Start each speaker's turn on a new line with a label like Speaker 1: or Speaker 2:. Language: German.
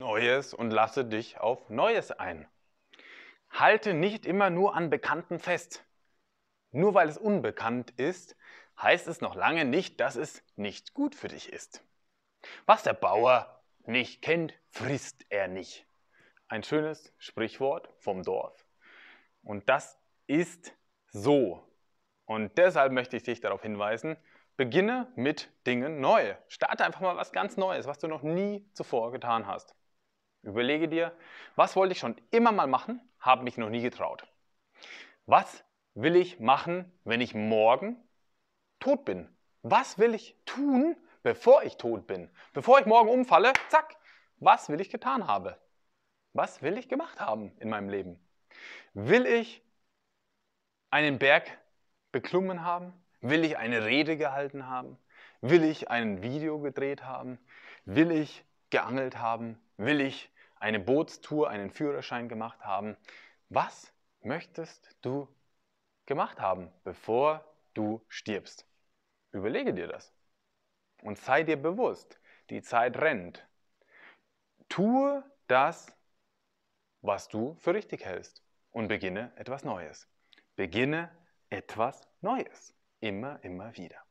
Speaker 1: Neues und lasse dich auf Neues ein. Halte nicht immer nur an Bekannten fest. Nur weil es unbekannt ist, heißt es noch lange nicht, dass es nicht gut für dich ist. Was der Bauer nicht kennt, frisst er nicht. Ein schönes Sprichwort vom Dorf. Und das ist so. Und deshalb möchte ich dich darauf hinweisen, beginne mit Dingen neu. Starte einfach mal was ganz Neues, was du noch nie zuvor getan hast. Überlege dir, was wollte ich schon immer mal machen, habe mich noch nie getraut. Was will ich machen, wenn ich morgen tot bin? Was will ich tun, bevor ich tot bin? Bevor ich morgen umfalle, zack, was will ich getan haben? Was will ich gemacht haben in meinem Leben? Will ich einen Berg beklommen haben? Will ich eine Rede gehalten haben? Will ich ein Video gedreht haben? Will ich geangelt haben? will ich eine Bootstour, einen Führerschein gemacht haben. Was möchtest du gemacht haben, bevor du stirbst? Überlege dir das und sei dir bewusst, die Zeit rennt. Tue das, was du für richtig hältst und beginne etwas Neues. Beginne etwas Neues. Immer, immer wieder.